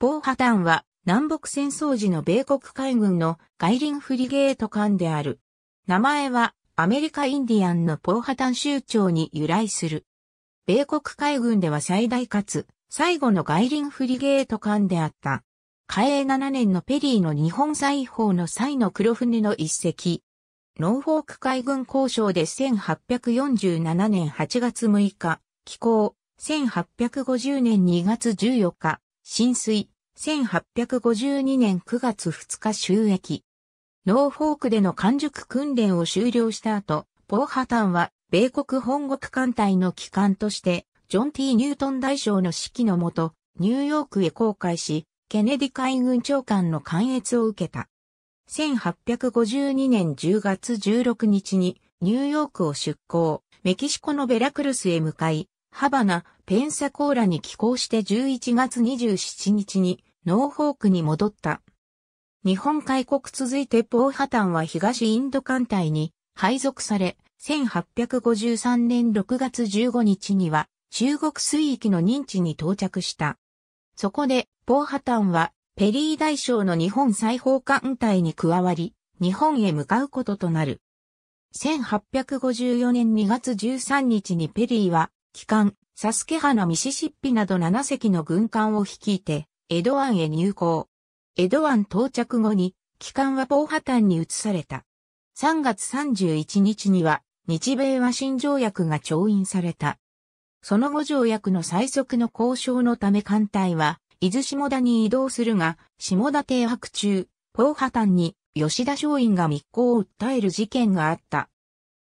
ポーハタンは南北戦争時の米国海軍の外輪フリゲート艦である。名前はアメリカインディアンのポーハタン州長に由来する。米国海軍では最大かつ最後の外輪フリゲート艦であった。海英7年のペリーの日本裁縫の際の黒船の一隻。ノーフォーク海軍交渉で1847年8月6日、寄港、1850年2月14日、浸水、1852年9月2日収益。ノーフォークでの完熟訓練を終了した後、ポーハタンは米国本国艦隊の機関として、ジョン・ T・ ニュートン大将の指揮のもと、ニューヨークへ航海し、ケネディ海軍長官の関越を受けた。1852年10月16日にニューヨークを出港、メキシコのベラクルスへ向かい、ハバナ、ペンサコーラに寄港して11月27日にノーホークに戻った。日本海国続いてポーハタンは東インド艦隊に配属され、1853年6月15日には中国水域の認知に到着した。そこで、ポーハタンはペリー大将の日本裁縫艦隊に加わり、日本へ向かうこととなる。1854年2月13日にペリーは機関、サスケのミシシッピなど7隻の軍艦を率いて、エド湾へ入港。エド湾到着後に、機関はポーハタンに移された。3月31日には、日米和親条約が調印された。その後条約の最速の交渉のため艦隊は、伊豆下田に移動するが、下田停泊中、ポーハタンに吉田松陰が密航を訴える事件があった。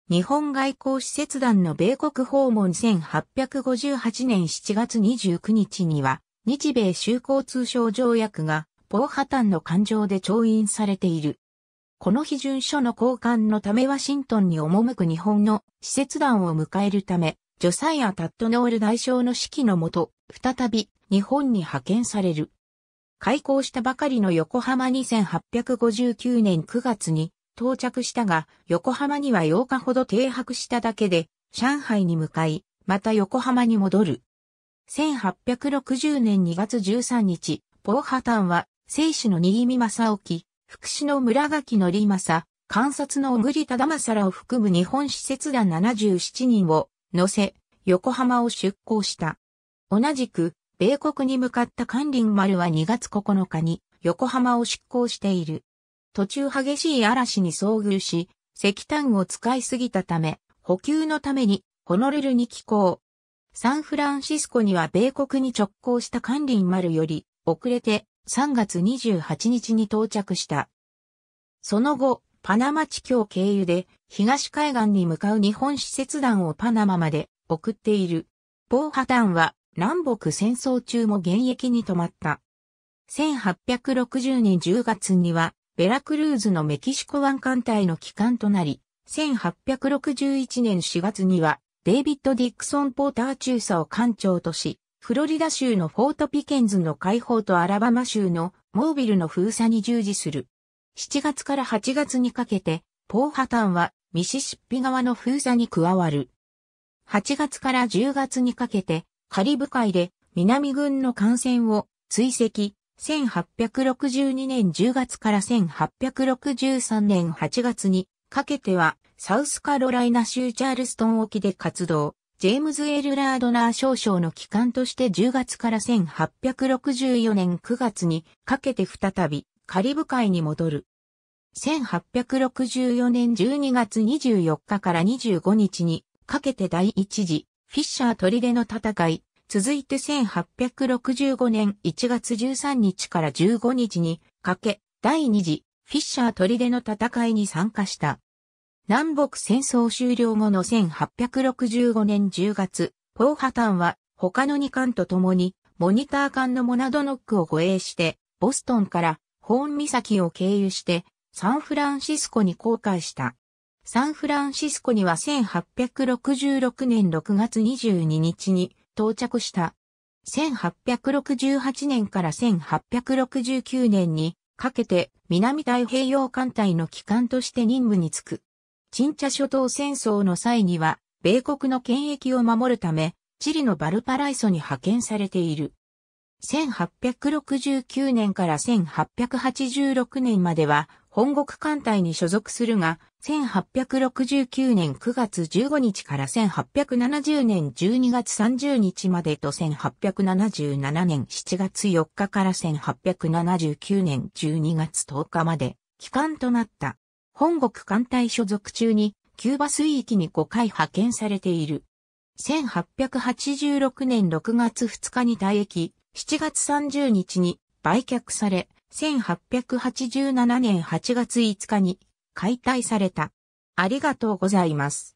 日本外交使節団の米国訪問1858年7月29日には、日米修好通商条約が、ポーハタンの艦上で調印されている。この批准書の交換のためワシントンに赴く日本の使節団を迎えるため、ジョサイア・タットノール大将の指揮のもと、再び日本に派遣される。開港したばかりの横浜2 8 5 9年9月に到着したが、横浜には8日ほど停泊しただけで、上海に向かい、また横浜に戻る。1860年2月13日、ポーハタンは、生死の新見正沖、福祉の村垣の利正、観察の小栗忠正らを含む日本使節団77人を乗せ、横浜を出港した。同じく、米国に向かった関林丸は2月9日に横浜を出港している。途中激しい嵐に遭遇し、石炭を使いすぎたため、補給のために、ホノルルに寄港。サンフランシスコには米国に直行した管理丸より、遅れて3月28日に到着した。その後、パナマ地境経由で東海岸に向かう日本施設団をパナマまで送っている。防波団は南北戦争中も現役に止まった。1860年10月にはベラクルーズのメキシコ湾艦隊の機関となり、1861年4月には、デイビッド・ディクソン・ポーター中佐を艦長とし、フロリダ州のフォート・ピケンズの解放とアラバマ州のモービルの封鎖に従事する。7月から8月にかけて、ポーハタンはミシシッピ側の封鎖に加わる。8月から10月にかけて、カリブ海で南軍の艦船を追跡、1862年10月から1863年8月にかけてはサウスカロライナ州チャールストン沖で活動、ジェームズ・エル・ラードナー少将の機関として10月から1864年9月にかけて再びカリブ海に戻る。1864年12月24日から25日にかけて第一次フィッシャー砦の戦い、続いて1865年1月13日から15日にかけ、第2次フィッシャー砦の戦いに参加した。南北戦争終了後の1865年10月、ポーハタンは他の2艦と共にモニター艦のモナドノックを護衛して、ボストンからホーン岬を経由してサンフランシスコに航海した。サンフランシスコには1866年6月22日に到着した。1868年から1869年にかけて南太平洋艦隊の機関として任務に就く。陳茶諸島戦争の際には、米国の権益を守るため、チリのバルパライソに派遣されている。1869年から1886年までは、本国艦隊に所属するが、1869年9月15日から1870年12月30日までと1877年7月4日から1879年12月10日まで、期間となった。本国艦隊所属中に、キューバ水域に5回派遣されている。1886年6月2日に退役、7月30日に売却され、1887年8月5日に解体された。ありがとうございます。